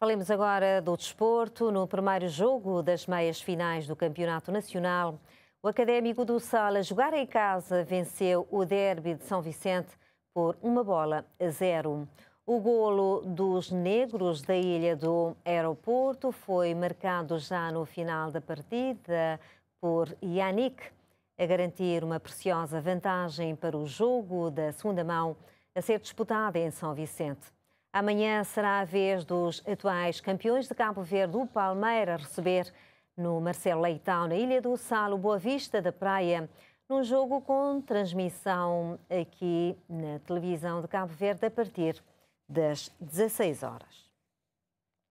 Falemos agora do desporto. No primeiro jogo das meias finais do Campeonato Nacional, o Académico do Sal, a jogar em casa, venceu o Derby de São Vicente por uma bola a zero. O golo dos negros da ilha do aeroporto foi marcado já no final da partida por Yannick, a garantir uma preciosa vantagem para o jogo da segunda mão a ser disputada em São Vicente. Amanhã será a vez dos atuais campeões de Cabo Verde, o Palmeira, receber no Marcelo Leitão, na Ilha do Sal, o Boa Vista da Praia, num jogo com transmissão aqui na televisão de Cabo Verde a partir das 16 horas.